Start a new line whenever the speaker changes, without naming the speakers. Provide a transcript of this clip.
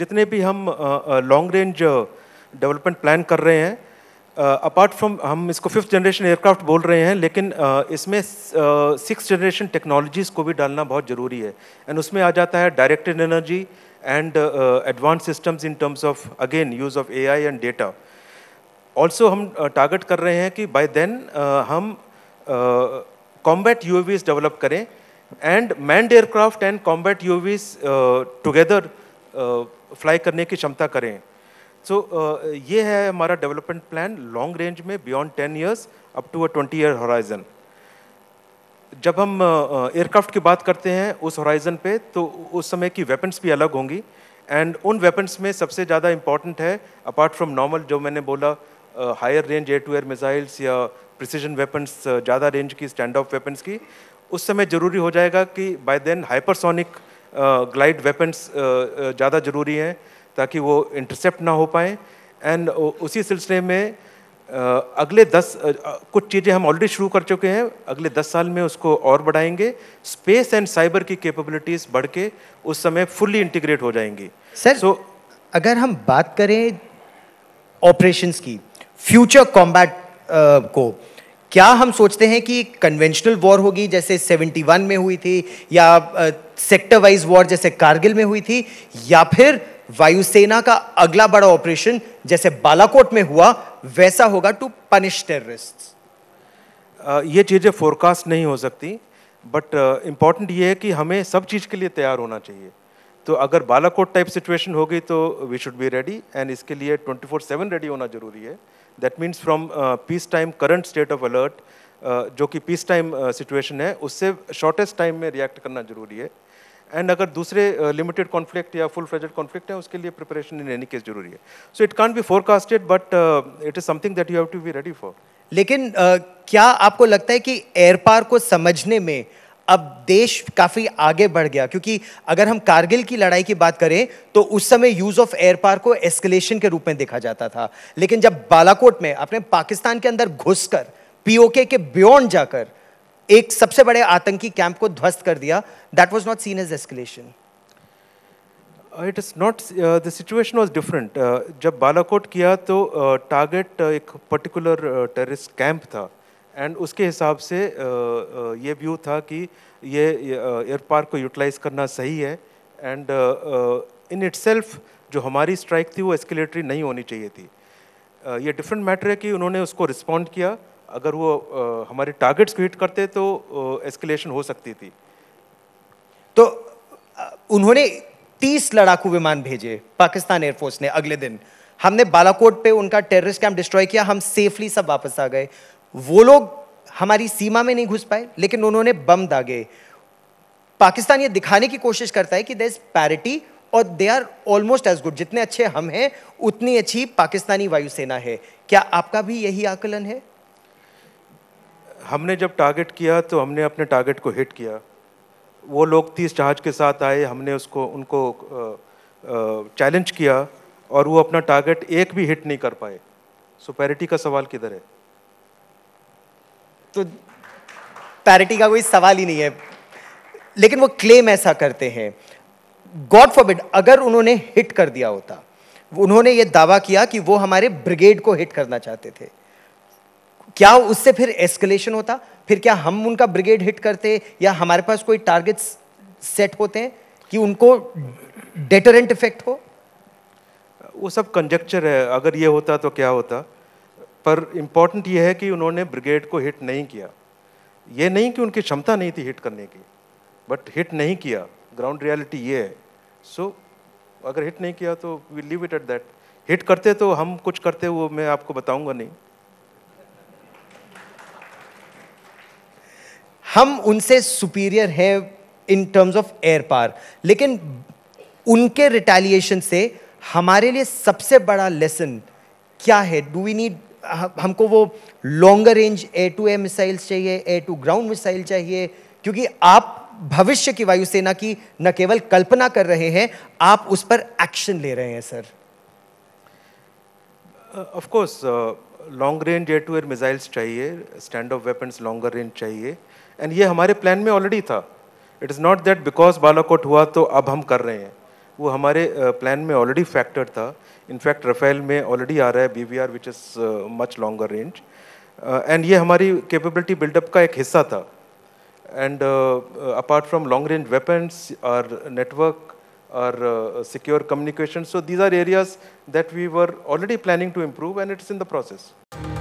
जितने भी हम लॉन्ग रेंज डेवलपमेंट प्लान कर रहे हैं अपार्ट फ्रॉम हम इसको फिफ्थ जनरेशन एयरक्राफ्ट बोल रहे हैं लेकिन uh, इसमें सिक्स जनरेशन टेक्नोलॉजीज़ को भी डालना बहुत ज़रूरी है एंड उसमें आ जाता है directed energy and advance systems in terms of again use of AI and data also हम टारगेट कर रहे हैं कि बाय देन हम कॉम्बैट यू डेवलप करें and manned aircraft and combat U together fly करने की क्षमता करें सो so, uh, ये है हमारा डेवलपमेंट प्लान लॉन्ग रेंज में beyond ten years up to a twenty year horizon जब हम एयरक्राफ्ट uh, uh की बात करते हैं उस हॉराइजन पे तो उस समय की वेपन्स भी अलग होंगी एंड उन वेपन्स में सबसे ज़्यादा इम्पॉर्टेंट है अपार्ट फ्रॉम नॉर्मल जो मैंने बोला higher range air to air missiles या प्रिसीजन वेपन्स ज़्यादा रेंज की स्टैंड ऑफ वेपन्स की उस समय ज़रूरी हो जाएगा कि by then hypersonic glide weapons ज़्यादा ज़रूरी हैं ताकि वो इंटरसेप्ट ना हो पाए एंड उसी सिलसिले में अगले दस कुछ चीज़ें हम ऑलरेडी शुरू कर चुके हैं अगले दस साल में उसको और बढ़ाएंगे स्पेस एंड साइबर की कैपेबिलिटीज़ बढ़ के उस समय फुल्ली इंटीग्रेट हो जाएंगी सर सो
so, अगर हम बात करें ऑपरेशंस की फ्यूचर कॉम्बैट को क्या हम सोचते हैं कि कन्वेंशनल वॉर होगी जैसे 71 में हुई थी या सेक्टर वाइज वॉर जैसे कारगिल में हुई थी या फिर वायुसेना का अगला बड़ा ऑपरेशन जैसे बालाकोट में हुआ वैसा होगा टू
पनिश टेररिस्ट ये चीज़ें फोरकास्ट नहीं हो सकती बट इम्पॉर्टेंट ये है कि हमें सब चीज़ के लिए तैयार होना चाहिए तो अगर बालाकोट टाइप सिचुएशन होगी तो we should be ready and इसके लिए फोर सेवन रेडी होना ज़रूरी है that means from peace time current state of alert जो कि पीस टाइम सिचुएशन है उससे शॉर्टेस्ट टाइम में रिएक्ट करना जरूरी है एंड अगर दूसरे लिमिटेड uh, कॉन्फ्लिक्ट या फुल फ्लेजेड कॉन्फ्लिक्ट है उसके लिए प्रिपरेशन इन एनी केस जरूरी है so it can't be forecasted but it is something that you have to be ready for
लेकिन uh, क्या आपको लगता है कि एयरपार को समझने में अब देश काफ़ी आगे बढ़ गया क्योंकि अगर हम कारगिल की लड़ाई की बात करें तो उस समय यूज़ ऑफ एयर पार को एस्केलेशन के रूप में देखा जाता था लेकिन जब बालाकोट में अपने पाकिस्तान के अंदर घुसकर पीओके के बियॉन्ड जाकर एक सबसे बड़े आतंकी कैंप को ध्वस्त कर दिया that was not seen as escalation
it is not the situation was different जब बालाकोट किया तो टारगेट uh, uh, एक पर्टिकुलर टेररिस्ट कैंप था एंड उसके हिसाब से ये व्यू था कि ये एयर पार्क को यूटिलाइज करना सही है एंड इन इट जो हमारी स्ट्राइक थी वो एस्केलेटरी नहीं होनी चाहिए थी ये डिफरेंट मैटर है कि उन्होंने उसको रिस्पॉन्ड किया अगर वो हमारे टारगेट्स को हिट करते तो एस्केलेशन हो सकती थी तो उन्होंने 30 लड़ाकू विमान भेजे
पाकिस्तान एयरफोर्स ने अगले दिन हमने बालाकोट पे उनका टेररिस्ट कैंप डिस्ट्रॉय किया हम सेफली सब वापस आ गए वो लोग हमारी सीमा में नहीं घुस पाए लेकिन उन्होंने बम दागे पाकिस्तान ये दिखाने की कोशिश करता है कि दे इज पैरिटी और they are almost as good जितने अच्छे हम हैं उतनी अच्छी पाकिस्तानी वायुसेना है क्या आपका भी यही आकलन है
हमने जब टारगेट किया तो हमने अपने टारगेट को हिट किया वो लोग तीस जहाज के साथ आए हमने उसको उनको चैलेंज किया और वो अपना टारगेट एक भी हिट नहीं कर पाए सो पैरिटी का सवाल किधर है तो पैरिटी का कोई सवाल ही नहीं है
लेकिन वो क्लेम ऐसा करते हैं गॉड फॉरबिड अगर उन्होंने हिट कर दिया होता उन्होंने ये दावा किया कि वो हमारे ब्रिगेड को हिट करना चाहते थे क्या उससे फिर एस्केलेशन होता फिर क्या हम उनका ब्रिगेड हिट करते या हमारे पास कोई टारगेट्स सेट होते हैं कि उनको डेटरेंट इफेक्ट हो
वो सब कंजक्चर है अगर ये होता तो क्या होता पर इम्पॉर्टेंट ये है कि उन्होंने ब्रिगेड को हिट नहीं किया ये नहीं कि उनकी क्षमता नहीं थी हिट करने की बट हिट नहीं किया ग्राउंड रियलिटी ये है सो so, अगर हिट नहीं किया तो we leave it at that hit करते तो हम कुछ करते वो मैं आपको बताऊंगा नहीं
हम उनसे सुपीरियर हैं in terms of air par लेकिन उनके रिटेलिएशन से हमारे लिए सबसे बड़ा लेसन क्या है डू वी नीड हमको वो longer range A to A missiles चाहिए ए टू ग्राउंड मिसाइल चाहिए क्योंकि आप भविष्य की वायुसेना की न केवल कल्पना कर रहे हैं आप उस पर एक्शन ले रहे हैं sir
of course long range air to air missiles चाहिए stand off weapons longer range चाहिए एंड ये हमारे प्लान में ऑलरेडी था it is not that because Balakot हुआ तो अब हम कर रहे हैं वो हमारे प्लान में ऑलरेडी फैक्टर था इनफैक्ट रफेल में ऑलरेडी आ रहा है B V R which is much longer range and ये हमारी कैपेबिलिटी बिल्डअप का एक हिस्सा था and apart from long range weapons और नेटवर्क और secure communication so these are areas that we were already planning to improve and it's in the process